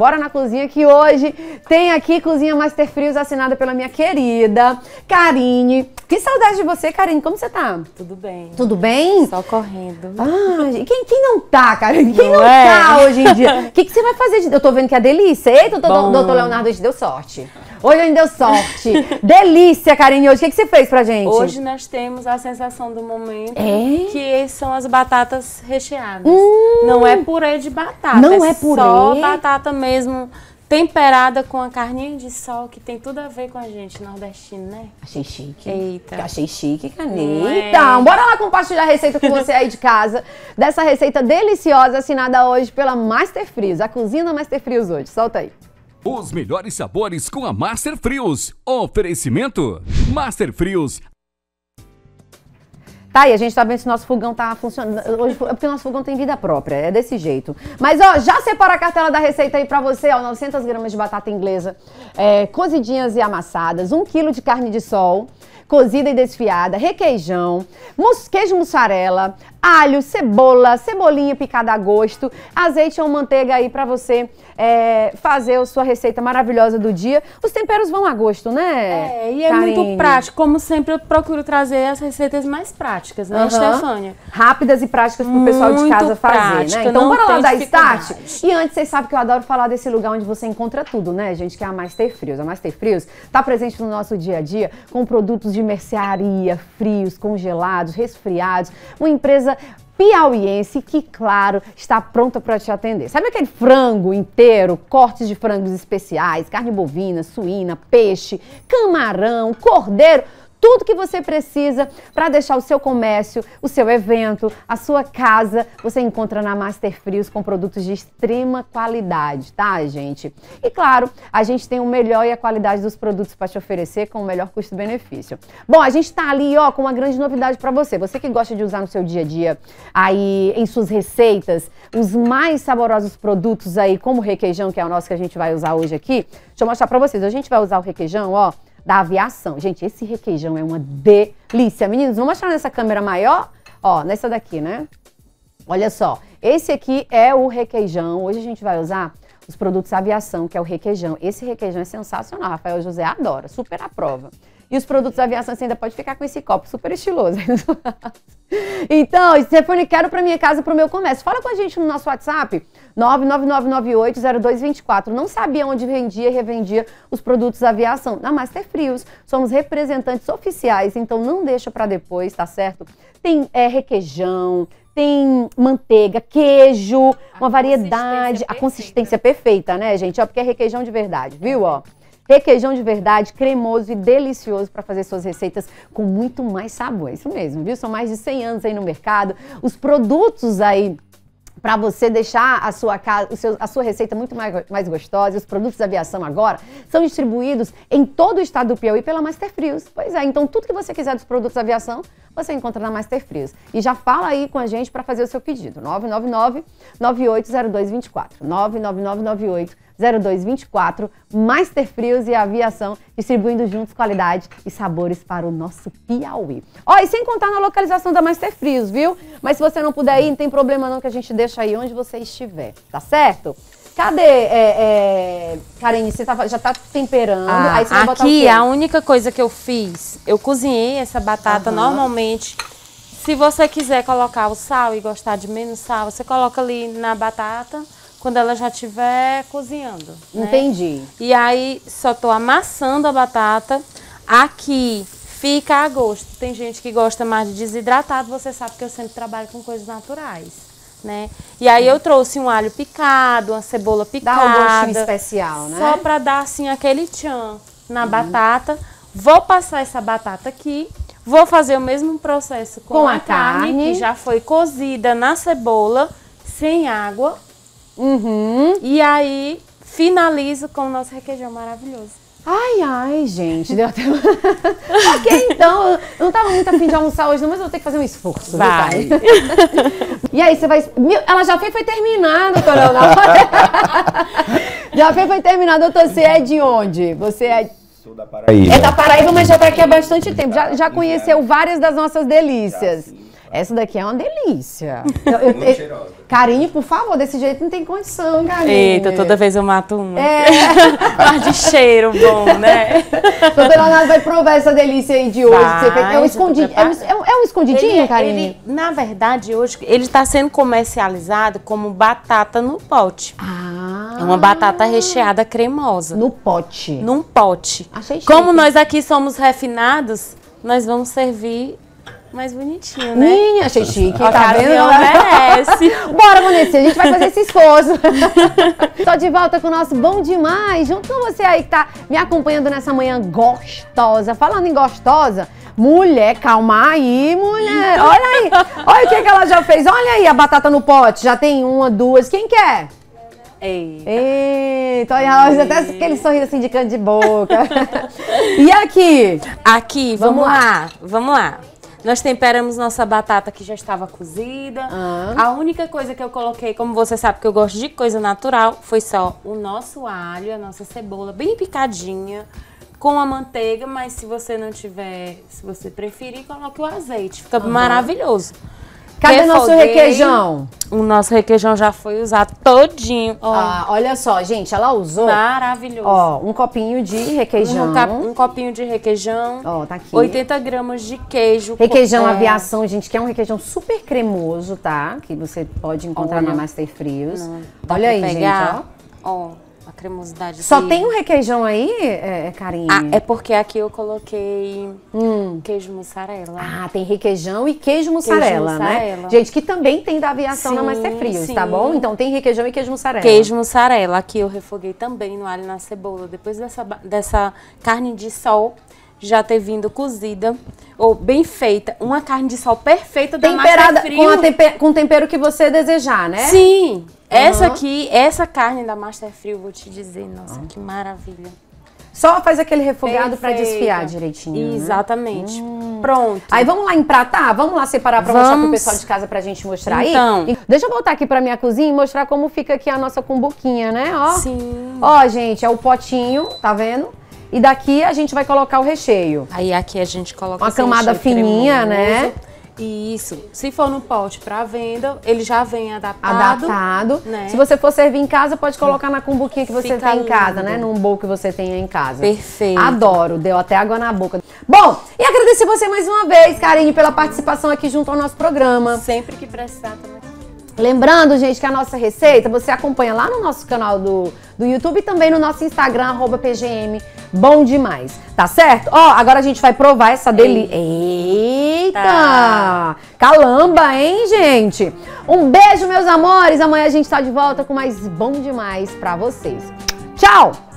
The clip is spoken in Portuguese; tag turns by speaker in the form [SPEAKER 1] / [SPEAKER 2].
[SPEAKER 1] Bora na cozinha que hoje tem aqui Cozinha Master Frios assinada pela minha querida Karine que saudade de você, Karine. Como você tá? Tudo bem. Tudo bem? Só correndo. Ah, quem, quem não tá, Karine? Quem não, não é? tá hoje em dia? O que, que, você vai fazer? De... Eu tô vendo que é delícia. Eita, o doutor Leonardo
[SPEAKER 2] gente deu sorte.
[SPEAKER 1] Hoje ele deu sorte. delícia, Karine. Hoje, o que, que, você fez pra gente? Hoje
[SPEAKER 2] nós temos a sensação do momento, é? que são as batatas recheadas. Hum. Não é purê de batata. Não é, é purê? só batata mesmo temperada com a carninha de sol, que tem tudo a ver com a gente, nordestino, né?
[SPEAKER 1] Achei chique. Eita. Achei chique, é? caneta. É. Então, bora lá compartilhar a receita com você aí de casa. dessa receita deliciosa assinada hoje pela Master Frios, a cozinha Master Frios hoje. Solta aí.
[SPEAKER 2] Os melhores sabores com a Master Frios. Oferecimento: Master Frios,
[SPEAKER 1] Tá, e a gente tá vendo se nosso fogão tá funcionando. Hoje, é porque o nosso fogão tem vida própria, é desse jeito. Mas, ó, já separa a cartela da receita aí pra você, ó. 900 gramas de batata inglesa, é, cozidinhas e amassadas, 1 quilo de carne de sol, cozida e desfiada, requeijão, queijo mussarela, alho, cebola, cebolinha picada a gosto, azeite ou manteiga aí para você é, fazer a sua receita maravilhosa do dia. Os temperos vão a gosto, né? É, e é Karine? muito prático.
[SPEAKER 2] Como sempre, eu procuro trazer as receitas mais práticas, né, uhum. Stefânia? Rápidas e práticas pro muito pessoal de casa fazer, né? Então bora lá dar start. E antes, vocês sabem que eu adoro falar desse
[SPEAKER 1] lugar onde você encontra tudo, né, gente? Que é a Master Frios. A Master Frios tá presente no nosso dia a dia com produtos de mercearia, frios, congelados, resfriados. Uma empresa empresa piauiense que, claro, está pronta para te atender. Sabe aquele frango inteiro, cortes de frangos especiais, carne bovina, suína, peixe, camarão, cordeiro? tudo que você precisa para deixar o seu comércio, o seu evento, a sua casa, você encontra na Master Frios com produtos de extrema qualidade, tá, gente? E claro, a gente tem o melhor e a qualidade dos produtos para te oferecer com o melhor custo-benefício. Bom, a gente está ali, ó, com uma grande novidade para você. Você que gosta de usar no seu dia a dia, aí em suas receitas, os mais saborosos produtos aí, como o requeijão, que é o nosso que a gente vai usar hoje aqui. Deixa eu mostrar para vocês. A gente vai usar o requeijão, ó, da aviação. Gente, esse requeijão é uma delícia. Meninos, vamos mostrar nessa câmera maior? Ó, nessa daqui, né? Olha só, esse aqui é o requeijão. Hoje a gente vai usar os produtos aviação, que é o requeijão. Esse requeijão é sensacional, Rafael José adora, super aprova. prova. E os produtos da aviação você ainda pode ficar com esse copo super estiloso. então, esse telefone é quero para minha casa, para o meu comércio. Fala com a gente no nosso WhatsApp, 999980224. Não sabia onde vendia e revendia os produtos da aviação. Na Master Frios, somos representantes oficiais, então não deixa para depois, tá certo? Tem é, requeijão, tem manteiga, queijo, a uma variedade, consistência a consistência perfeita, né, gente? Ó, porque é requeijão de verdade, viu, ó? Requeijão de verdade, cremoso e delicioso para fazer suas receitas com muito mais sabor. É isso mesmo, viu? São mais de 100 anos aí no mercado. Os produtos aí para você deixar a sua, casa, seu, a sua receita muito mais, mais gostosa. Os produtos da aviação agora são distribuídos em todo o estado do Piauí pela Master Frios. Pois é, então tudo que você quiser dos produtos da aviação, você encontra na Master Frios. E já fala aí com a gente para fazer o seu pedido. 999 980224. 999 98 0224, Master Frios e Aviação, distribuindo juntos qualidade e sabores para o nosso Piauí. Ó, e sem contar na localização da Master Frios, viu? Mas se você não puder ir, não tem problema não que a gente deixa aí onde você estiver, tá certo? Cadê, é,
[SPEAKER 2] é... Karen, você tá, já tá temperando, ah, aí você vai aqui, botar Aqui, é a única coisa que eu fiz, eu cozinhei essa batata normalmente. Se você quiser colocar o sal e gostar de menos sal, você coloca ali na batata quando ela já estiver cozinhando. Né? Entendi. E aí só tô amassando a batata. Aqui fica a gosto. Tem gente que gosta mais de desidratado, você sabe que eu sempre trabalho com coisas naturais. Né? E aí eu trouxe um alho picado, uma cebola picada. Dá um gostinho especial, né? Só para dar assim aquele tchan na uhum. batata. Vou passar essa batata aqui. Vou fazer o mesmo processo com, com a, a carne, carne, que já foi cozida na cebola, sem água. Uhum. E aí finalizo com o nosso requeijão maravilhoso. Ai, ai, gente, deu até. ok,
[SPEAKER 1] então, eu não tava muito afim de almoçar hoje, não, mas eu vou ter que fazer um esforço. Vai. e aí, você vai. Ela já fez, foi terminar, doutora já fez, foi terminar, doutor. Você é de onde? Você é da Paraíba. É da Paraíba, mas já está aqui há bastante tempo. Já, já conheceu várias das nossas delícias. Essa daqui é uma delícia. Eu, eu, cheirosa. Karine, por favor, desse jeito não tem condição, Karine. Eita, toda
[SPEAKER 2] vez eu mato uma. É. Mas de cheiro bom, né?
[SPEAKER 1] Doutor Leonardo vai provar essa delícia aí de hoje. Vai, é um escondidinho, é, é, um escondidinho, ele, é- Ele,
[SPEAKER 2] na verdade, hoje, ele está sendo comercializado como batata no pote. Ah. É uma batata recheada cremosa. No pote? Num pote. Achei chique. Como nós aqui somos refinados, nós vamos servir mais bonitinho, né? Minha, achei tá. chique. A tá vendo? merece. Bora, Vanessa, a gente vai fazer esse
[SPEAKER 1] esforço.
[SPEAKER 2] Tô de volta com o nosso
[SPEAKER 1] Bom Demais, junto com você aí que tá me acompanhando nessa manhã gostosa. Falando em gostosa, mulher, calma aí, mulher. Olha aí, olha o que, que ela já fez. Olha aí a batata no pote, já tem uma, duas, quem quer? É? Eita. Eita, olha, Eita. até aquele sorriso assim de canto de boca. e aqui?
[SPEAKER 2] Aqui, vamos, vamos lá. lá, vamos lá. Nós temperamos nossa batata que já estava cozida. Ah. A única coisa que eu coloquei, como você sabe que eu gosto de coisa natural, foi só o nosso alho, a nossa cebola bem picadinha com a manteiga, mas se você não tiver, se você preferir, coloque o azeite. Fica uhum. maravilhoso. Cadê Refoguei. nosso requeijão? O nosso requeijão já foi usado todinho. Ó. Ah, olha só, gente, ela usou. Maravilhoso. Ó, um copinho de requeijão. Um, um copinho de requeijão. Ó, tá aqui. 80 gramas de queijo. Requeijão aviação,
[SPEAKER 1] gente, que é um requeijão super cremoso, tá? Que você pode encontrar olha. na Master Frios. olha aí, pegar.
[SPEAKER 2] gente, ó. Ó a cremosidade. Só que... tem
[SPEAKER 1] um requeijão aí, é, é Carinha? Ah, é porque aqui eu coloquei hum. queijo mussarela. Ah, tem requeijão e queijo mussarela, queijo né? Mussarela. Gente, que também tem
[SPEAKER 2] da aviação sim, na Master Frios, tá sim. tá bom?
[SPEAKER 1] Então tem requeijão e queijo mussarela. Queijo
[SPEAKER 2] mussarela, aqui eu refoguei também no alho e na cebola. Depois dessa, dessa carne de sol, já ter vindo cozida ou bem feita, uma carne de sol perfeita temperada com, a temper, com
[SPEAKER 1] o tempero que você desejar, né? Sim. Uhum.
[SPEAKER 2] Essa aqui, essa carne da Master Frio, vou te dizer, nossa, que maravilha.
[SPEAKER 1] Só faz aquele refogado para desfiar direitinho. Né? Exatamente. Né? Pronto. Aí vamos lá empratar? Vamos lá separar para mostrar pro pessoal de
[SPEAKER 2] casa pra gente mostrar então. aí?
[SPEAKER 1] Deixa eu voltar aqui pra minha cozinha e mostrar como fica aqui a nossa cumbuquinha, né? Ó. Sim. Ó, gente, é o potinho, tá vendo? E daqui a gente vai colocar o recheio. Aí aqui a
[SPEAKER 2] gente coloca uma assim, camada fininha, cremoso. né? Isso. Se for no pote para venda, ele já vem adaptado. Adaptado. Né? Se você
[SPEAKER 1] for servir em casa, pode colocar na cumbuquinha que você Fica tem em casa, né? Num bowl que você tenha em casa. Perfeito. Adoro. Deu até água na boca. Bom, e agradecer você mais uma vez, Karine, pela participação aqui junto ao nosso programa. Sempre
[SPEAKER 2] que precisar também.
[SPEAKER 1] Lembrando, gente, que a nossa receita você acompanha lá no nosso canal do do YouTube e também no nosso Instagram, arroba PGM. Bom demais, tá certo? Ó, agora a gente vai provar essa delícia. Eita! Tá. Calamba, hein, gente? Um beijo, meus amores. Amanhã a gente tá de volta com mais Bom Demais pra vocês. Tchau!